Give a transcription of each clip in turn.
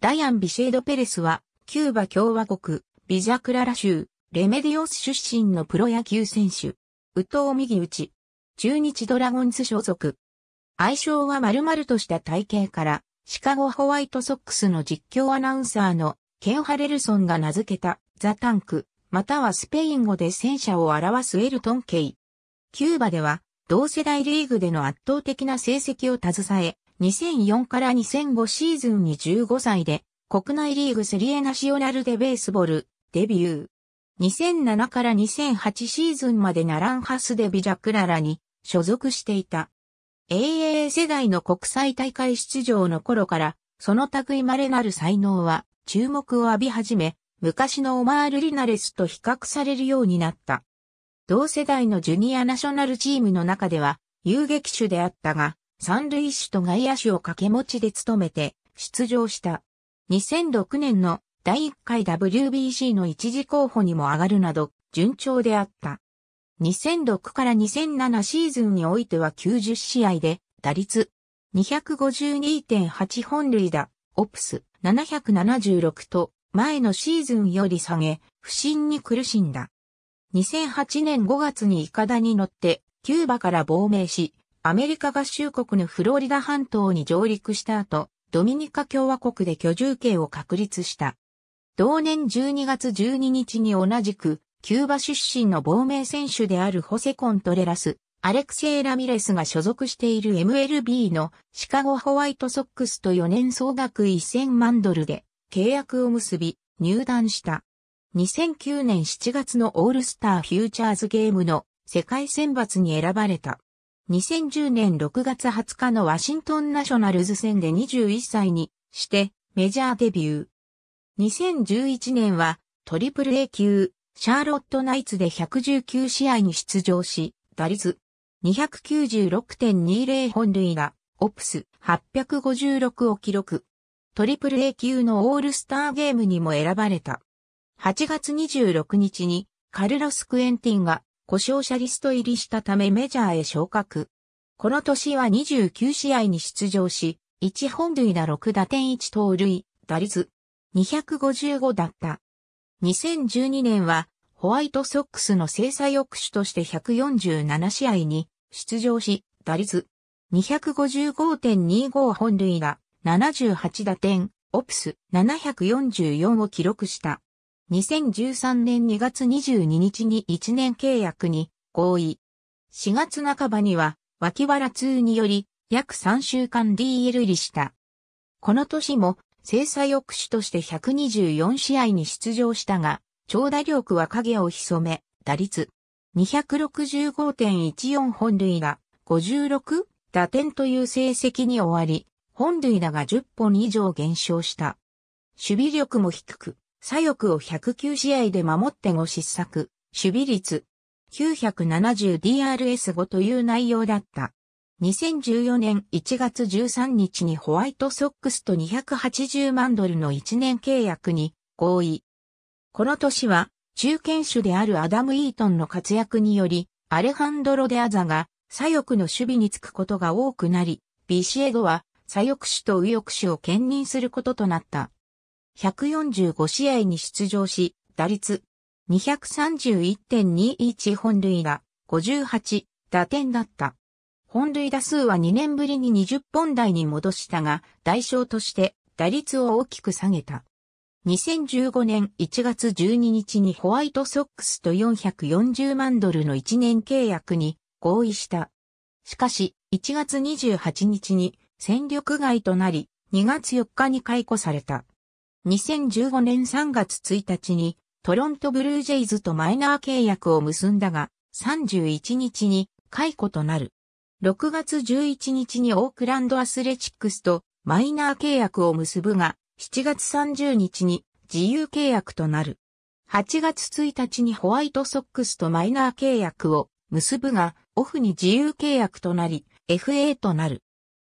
ダイアン・ビシェード・ペレスは、キューバ共和国、ビジャクララ州、レメディオス出身のプロ野球選手。ウトを右ち。中日ドラゴンズ所属。愛称は丸々とした体型から、シカゴホワイトソックスの実況アナウンサーのケン・ハレルソンが名付けたザ・タンク、またはスペイン語で戦車を表すエルトン・ケイ。キューバでは、同世代リーグでの圧倒的な成績を携え、2004から2005シーズンに15歳で、国内リーグセリエナシオナルでベースボール、デビュー。2007から2008シーズンまでナランハスデビジャクララに所属していた。AAA 世代の国際大会出場の頃から、その類まれなる才能は注目を浴び始め、昔のオマール・リナレスと比較されるようになった。同世代のジュニアナショナルチームの中では、遊撃手であったが、三塁手と外野手を掛け持ちで務めて出場した。2006年の第1回 WBC の一時候補にも上がるなど、順調であった。2006から2007シーズンにおいては90試合で、打率252.8本塁打、オプス776と、前のシーズンより下げ、不振に苦しんだ。2008年5月にイカダに乗って、キューバから亡命し、アメリカ合衆国のフロリダ半島に上陸した後、ドミニカ共和国で居住権を確立した。同年12月12日に同じく、キューバ出身の亡命選手であるホセ・コントレラス、アレクセイ・ラミレスが所属している MLB のシカゴホワイトソックスと4年総額1000万ドルで契約を結び入団した。2009年7月のオールスターフューチャーズゲームの世界選抜に選ばれた。2010年6月20日のワシントンナショナルズ戦で21歳にしてメジャーデビュー。2011年はトリプル A 級シャーロットナイツで119試合に出場し、打率296.20本塁打、オプス856を記録。トリプル A 級のオールスターゲームにも選ばれた。8月26日にカルロス・クエンティンが故障者リスト入りしたためメジャーへ昇格。この年は29試合に出場し、1本塁打6打点1盗塁、打率255だった。2012年はホワイトソックスの制裁抑止として147試合に出場し、打率255.25本塁打、78打点、オプス744を記録した。2013年2月22日に1年契約に合意。4月半ばには脇腹痛により約3週間 DL 入りした。この年も制裁抑止として124試合に出場したが、長打力は影を潜め、打率265.14本塁打56打点という成績に終わり、本塁打が10本以上減少した。守備力も低く、左翼を109試合で守って5失策、守備率 970DRS5 という内容だった。2014年1月13日にホワイトソックスと280万ドルの1年契約に合意。この年は中堅手であるアダム・イートンの活躍により、アレハンドロ・デアザが左翼の守備につくことが多くなり、ビシエドは左翼手と右翼手を兼任することとなった。145試合に出場し、打率231.21本塁打58打点だった。本塁打数は2年ぶりに20本台に戻したが、代償として打率を大きく下げた。2015年1月12日にホワイトソックスと440万ドルの1年契約に合意した。しかし、1月28日に戦力外となり、2月4日に解雇された。2015年3月1日にトロントブルージェイズとマイナー契約を結んだが、31日に解雇となる。6月11日にオークランドアスレチックスとマイナー契約を結ぶが、7月30日に自由契約となる。8月1日にホワイトソックスとマイナー契約を結ぶが、オフに自由契約となり、FA となる。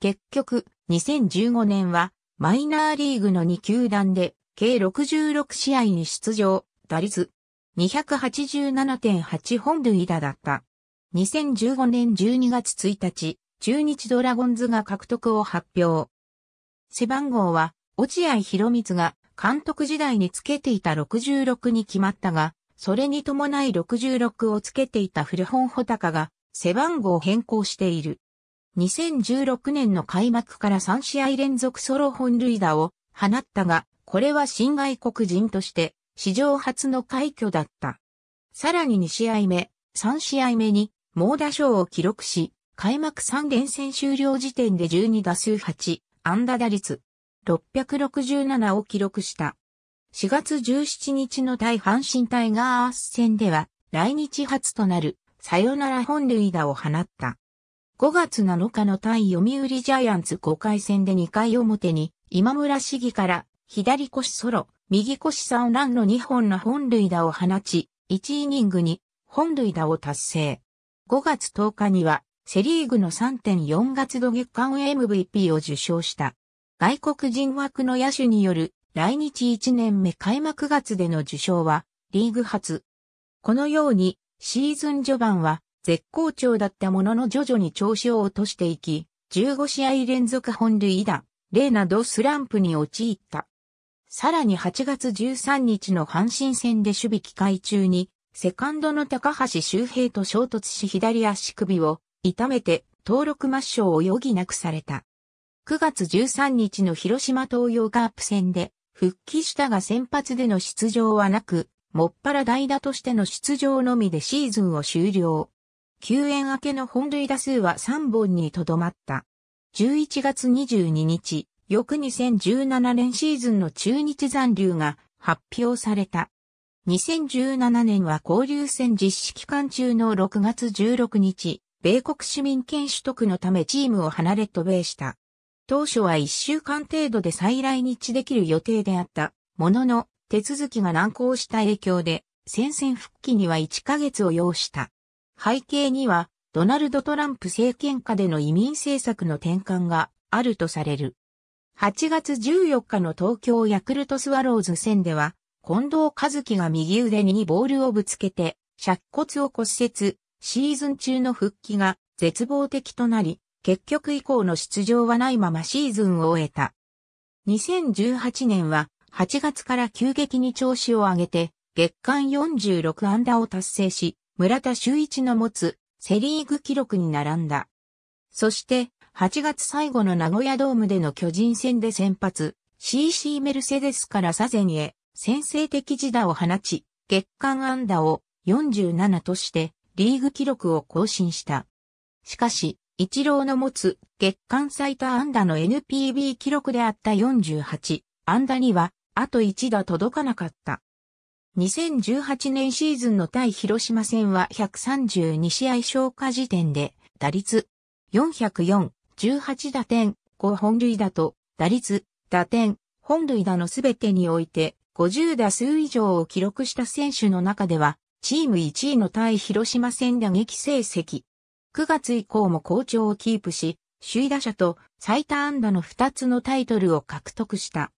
結局、2015年はマイナーリーグの2球団で、計66試合に出場、打率287.8本塁打だった。2015年12月1日、中日ドラゴンズが獲得を発表。背番号は、落合博光が監督時代につけていた66に決まったが、それに伴い66をつけていた古本穂高が背番号を変更している。2016年の開幕から3試合連続ソロ本塁打を放ったが、これは新外国人として史上初の快挙だった。さらに2試合目、3試合目に猛打賞を記録し、開幕3連戦終了時点で12打数8、安打打率667を記録した。4月17日の対阪神タイガース戦では来日初となるサヨナラ本塁打を放った。5月7日の対読売ジャイアンツ5回戦で2回表に今村市議から左腰ソロ、右腰ウランの2本の本塁打を放ち、1イニングに本塁打を達成。5月10日にはセリーグの3.4月度月間 MVP を受賞した。外国人枠の野手による来日1年目開幕月での受賞はリーグ初。このようにシーズン序盤は絶好調だったものの徐々に調子を落としていき、15試合連続本塁打、例などスランプに陥った。さらに8月13日の阪神戦で守備機会中に、セカンドの高橋周平と衝突し左足首を痛めて登録抹消を余儀なくされた。9月13日の広島東洋カープ戦で復帰したが先発での出場はなく、もっぱら代打としての出場のみでシーズンを終了。休園明けの本塁打数は3本にとどまった。11月22日、翌2017年シーズンの中日残留が発表された。2017年は交流戦実施期間中の6月16日、米国市民権取得のためチームを離れ渡米した。当初は1週間程度で再来日できる予定であった。ものの、手続きが難航した影響で、戦線復帰には1ヶ月を要した。背景には、ドナルド・トランプ政権下での移民政策の転換があるとされる。8月14日の東京ヤクルトスワローズ戦では、近藤和樹が右腕にボールをぶつけて、尺骨を骨折、シーズン中の復帰が絶望的となり、結局以降の出場はないままシーズンを終えた。2018年は8月から急激に調子を上げて、月間46安打を達成し、村田修一の持つセリーグ記録に並んだ。そして、8月最後の名古屋ドームでの巨人戦で先発、CC メルセデスからサゼニへ先制的自打を放ち、月間安打を47としてリーグ記録を更新した。しかし、一郎の持つ月間最多安打の NPB 記録であった48安打にはあと1打届かなかった。2018年シーズンの対広島戦は132試合消化時点で、打率404、18打点、5本塁打と、打率、打点、本塁打のすべてにおいて、50打数以上を記録した選手の中では、チーム1位の対広島戦打撃成績。9月以降も好調をキープし、首位打者と最多安打の2つのタイトルを獲得した。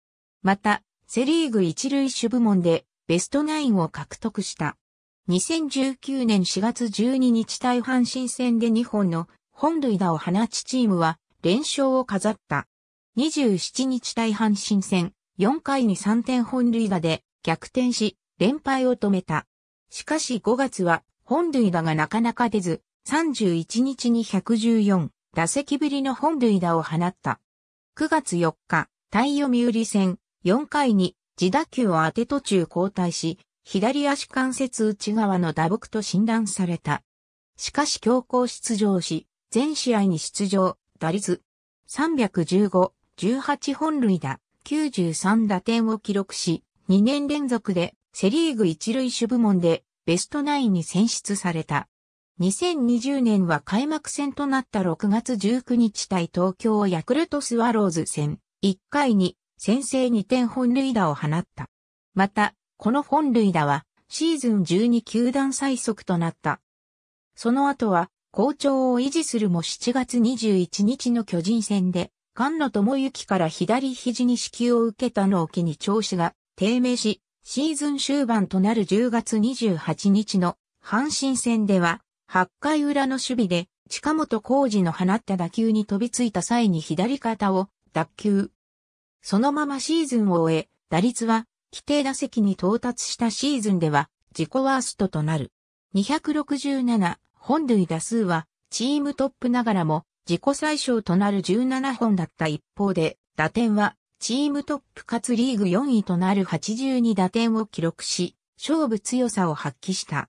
また、セリーグ一塁手部門でベストナインを獲得した。2019年4月12日対阪神戦で2本の本塁打を放ちチームは連勝を飾った。27日対阪神戦4回に3点本塁打で逆転し連敗を止めた。しかし5月は本塁打がなかなか出ず31日に114打席ぶりの本塁打を放った。9月4日対読売戦4回に自打球を当て途中交代し、左足関節内側の打撲と診断された。しかし強行出場し、全試合に出場、打率315、18本塁打、93打点を記録し、2年連続でセリーグ一塁手部門でベストナインに選出された。2020年は開幕戦となった6月19日対東京ヤクルトスワローズ戦1回に先制2点本塁打を放った。また、この本塁打はシーズン12球団最速となった。その後は、好調を維持するも7月21日の巨人戦で、菅野智之から左肘に支給を受けたのを機に調子が低迷し、シーズン終盤となる10月28日の阪神戦では、8回裏の守備で近本浩二の放った打球に飛びついた際に左肩を脱臼。そのままシーズンを終え、打率は規定打席に到達したシーズンでは自己ワーストとなる。267本塁打数はチームトップながらも自己最小となる17本だった一方で、打点はチームトップかつリーグ4位となる82打点を記録し、勝負強さを発揮した。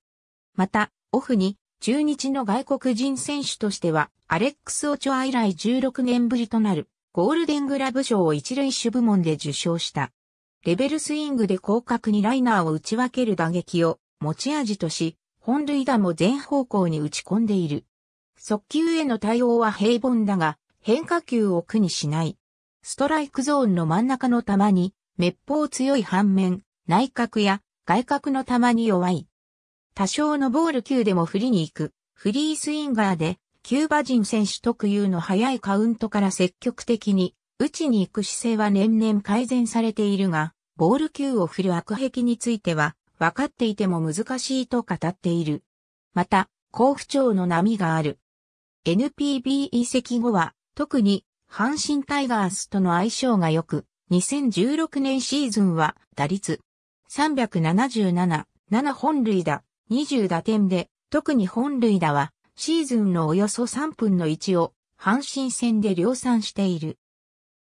また、オフに中日の外国人選手としては、アレックス・オチョア以来16年ぶりとなるゴールデングラブ賞を一塁手部門で受賞した。レベルスイングで広角にライナーを打ち分ける打撃を持ち味とし、本塁打も全方向に打ち込んでいる。速球への対応は平凡だが、変化球を苦にしない。ストライクゾーンの真ん中の球に、滅法強い反面、内角や外角の球に弱い。多少のボール球でも振りに行く、フリースインガーで、キューバ人選手特有の早いカウントから積極的に打ちに行く姿勢は年々改善されているが、ボール球を振る悪癖については分かっていても難しいと語っている。また、好不調の波がある。NPB 移籍後は特に阪神タイガースとの相性が良く、2016年シーズンは打率377、7本塁打、20打点で、特に本塁打はシーズンのおよそ3分の1を阪神戦で量産している。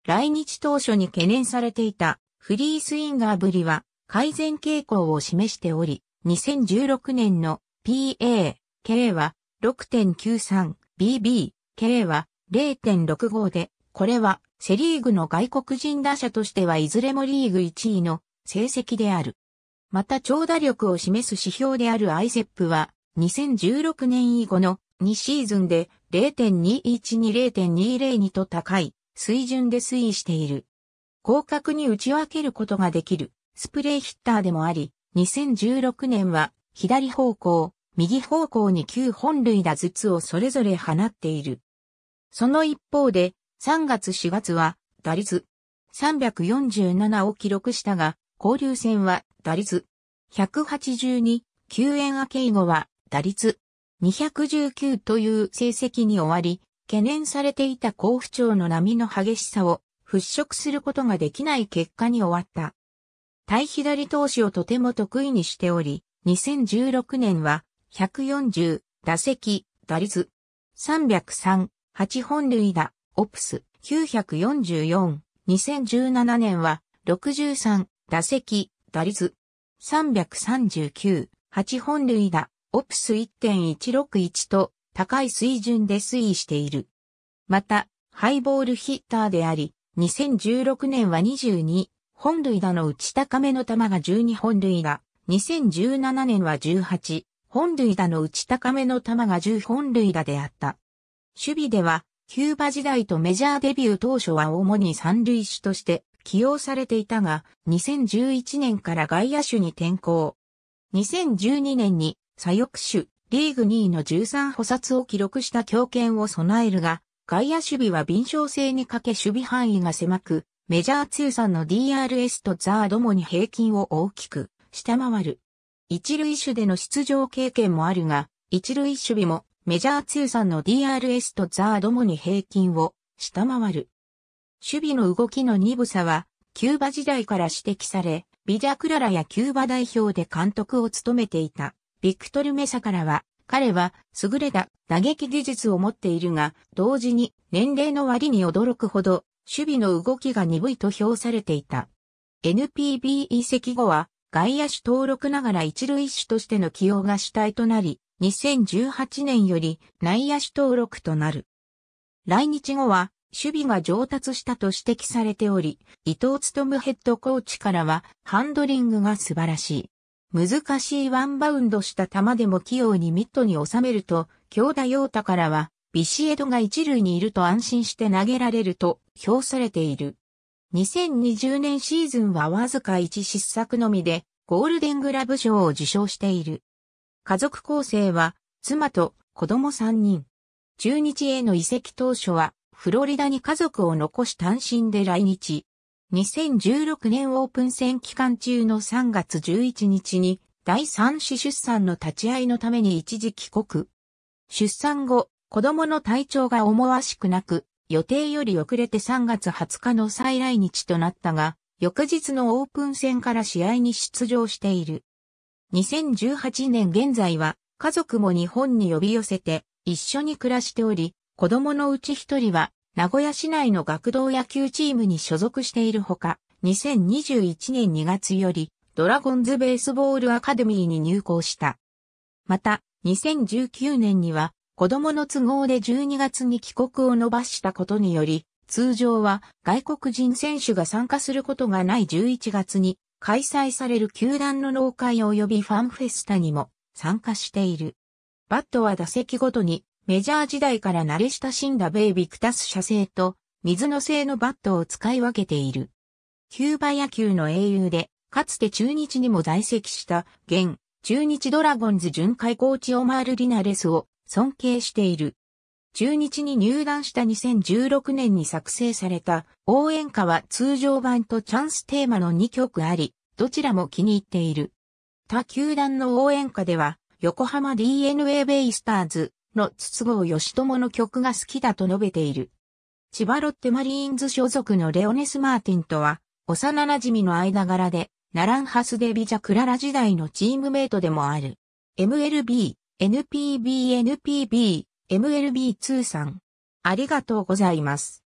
来日当初に懸念されていたフリースインガーぶりは改善傾向を示しており、2016年の PA、K は6.93、BB、K は0.65で、これはセリーグの外国人打者としてはいずれもリーグ1位の成績である。また長打力を示す指標である IZEP は2016年以後の2シーズンで0.212-0.202と高い水準で推移している。広角に打ち分けることができるスプレーヒッターでもあり、2016年は左方向、右方向に9本類打ずつをそれぞれ放っている。その一方で3月4月は打率347を記録したが、交流戦は打率182、救援明け以後は打率219という成績に終わり、懸念されていた甲不調の波の激しさを払拭することができない結果に終わった。対左投手をとても得意にしており、2016年は140打席打率303 8本塁打オプス944 2017年は63打席打率339 8本塁打オプス1.161と高い水準で推移している。また、ハイボールヒッターであり、2016年は22本塁打の打ち高めの球が12本塁打、2017年は18本塁打の打ち高めの球が10本塁打であった。守備では、キューバ時代とメジャーデビュー当初は主に三塁手として起用されていたが、2011年から外野手に転向。2012年に左翼手、リーグ2位の13補殺を記録した強肩を備えるが、外野守備は敏捷性に欠け守備範囲が狭く、メジャー通算の DRS とザーどもに平均を大きく下回る。一塁手での出場経験もあるが、一塁守備もメジャー通算の DRS とザーどもに平均を下回る。守備の動きの鈍さは、キューバ時代から指摘され、ビジャクララやキューバ代表で監督を務めていたビクトル・メサからは、彼は優れた打撃技術を持っているが、同時に年齢の割に驚くほど、守備の動きが鈍いと評されていた。NPB 移籍後は、外野手登録ながら一塁手としての起用が主体となり、2018年より内野手登録となる。来日後は、守備が上達したと指摘されており、伊藤勤ヘッドコーチからは、ハンドリングが素晴らしい。難しいワンバウンドした球でも器用にミットに収めると、京田陽太からは、ビシエドが一塁にいると安心して投げられると評されている。2020年シーズンはわずか1失策のみで、ゴールデングラブ賞を受賞している。家族構成は、妻と子供3人。中日への移籍当初は、フロリダに家族を残し単身で来日。2016年オープン戦期間中の3月11日に第3子出産の立ち会いのために一時帰国。出産後、子供の体調が思わしくなく、予定より遅れて3月20日の再来日となったが、翌日のオープン戦から試合に出場している。2018年現在は、家族も日本に呼び寄せて、一緒に暮らしており、子供のうち一人は、名古屋市内の学童野球チームに所属しているほか、2021年2月より、ドラゴンズベースボールアカデミーに入校した。また、2019年には、子供の都合で12月に帰国を伸ばしたことにより、通常は外国人選手が参加することがない11月に開催される球団の農会及びファンフェスタにも参加している。バットは打席ごとにメジャー時代から慣れ親しんだベイビクタス社製と水野製のバットを使い分けている。キューバ野球の英雄で、かつて中日にも在籍した、現、中日ドラゴンズ巡回コーチオマール・リナレスを尊敬している。中日に入団した2016年に作成された応援歌は通常版とチャンステーマの2曲あり、どちらも気に入っている。他球団の応援歌では、横浜 DNA ベイスターズ、の筒香義友の曲が好きだと述べている。千葉ロッテマリーンズ所属のレオネス・マーティンとは、幼馴染の間柄で、ナランハスデビジャクララ時代のチームメイトでもある。MLB、NPB、NPB、MLB 通算。ありがとうございます。